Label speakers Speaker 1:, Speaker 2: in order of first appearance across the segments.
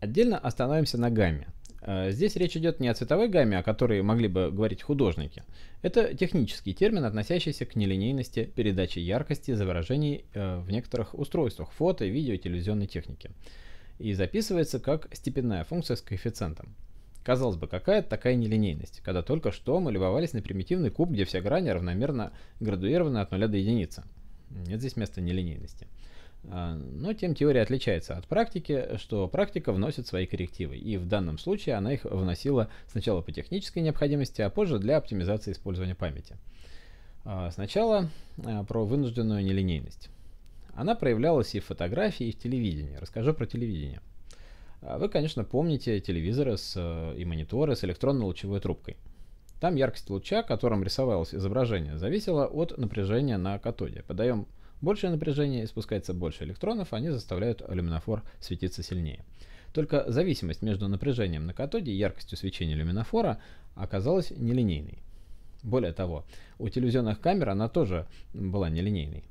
Speaker 1: Отдельно остановимся на гамме. Э, здесь речь идет не о цветовой гамме, о которой могли бы говорить художники. Это технический термин, относящийся к нелинейности передачи яркости изображений э, в некоторых устройствах фото, видео и телевизионной техники. И записывается как степенная функция с коэффициентом. Казалось бы, какая такая нелинейность, когда только что мы любовались на примитивный куб, где все грани равномерно градуированы от 0 до единицы. Нет здесь места нелинейности. линейности. А, но тем теория отличается от практики, что практика вносит свои коррективы, и в данном случае она их вносила сначала по технической необходимости, а позже для оптимизации использования памяти. А, сначала а, про вынужденную нелинейность. Она проявлялась и в фотографии, и в телевидении. Расскажу про телевидение. Вы, конечно, помните телевизоры с, э, и мониторы с электронно-лучевой трубкой. Там яркость луча, которым рисовалось изображение, зависела от напряжения на катоде. Подаем Большее напряжение испускается больше электронов, они заставляют люминофор светиться сильнее. Только зависимость между напряжением на катоде и яркостью свечения люминофора оказалась нелинейной. Более того, у телевизионных камер она тоже была нелинейной.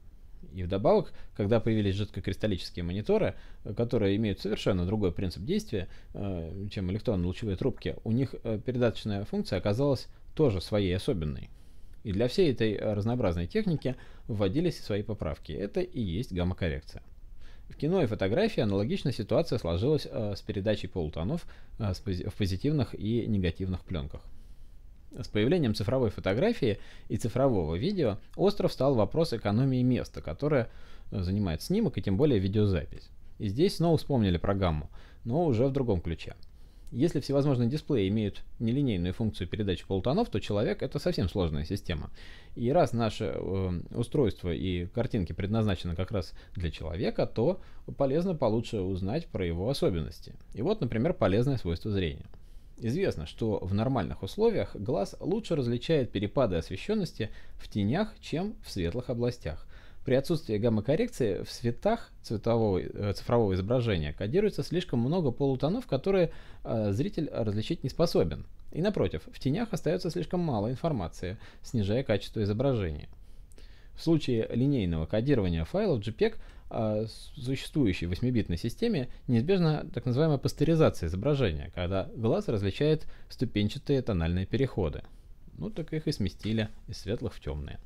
Speaker 1: И вдобавок, когда появились жидкокристаллические мониторы, которые имеют совершенно другой принцип действия, э, чем электронно-лучевые трубки, у них э, передаточная функция оказалась тоже своей особенной. И для всей этой э, разнообразной техники вводились свои поправки. Это и есть гамма-коррекция. В кино и фотографии аналогичная ситуация сложилась э, с передачей полутонов э, в позитивных и негативных пленках. С появлением цифровой фотографии и цифрового видео остров стал вопрос экономии места, которое занимает снимок и тем более видеозапись. И здесь снова вспомнили про гамму, но уже в другом ключе – если всевозможные дисплеи имеют нелинейную функцию передачи полутонов, то человек — это совсем сложная система. И раз наше э, устройство и картинки предназначены как раз для человека, то полезно получше узнать про его особенности. И вот, например, полезное свойство зрения. Известно, что в нормальных условиях глаз лучше различает перепады освещенности в тенях, чем в светлых областях. При отсутствии гамма-коррекции в цветах цветового, э, цифрового изображения кодируется слишком много полутонов, которые э, зритель различить не способен. И напротив, в тенях остается слишком мало информации, снижая качество изображения. В случае линейного кодирования файлов JPEG э, существующей 8-битной системе неизбежна так называемая пастеризация изображения, когда глаз различает ступенчатые тональные переходы. Ну так их и сместили из светлых в темные.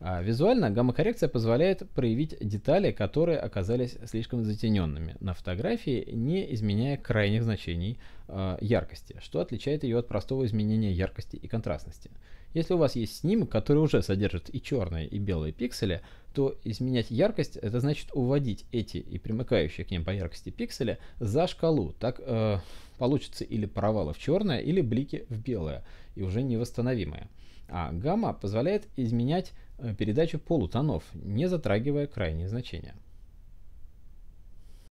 Speaker 1: А визуально гамма-коррекция позволяет проявить детали, которые оказались слишком затененными на фотографии, не изменяя крайних значений а, яркости, что отличает ее от простого изменения яркости и контрастности. Если у вас есть снимок, который уже содержит и черные, и белые пиксели, то изменять яркость – это значит уводить эти и примыкающие к ним по яркости пиксели за шкалу. Так э, получится или провалы в черное, или блики в белое, и уже невосстановимые. А гамма позволяет изменять э, передачу полутонов, не затрагивая крайние значения.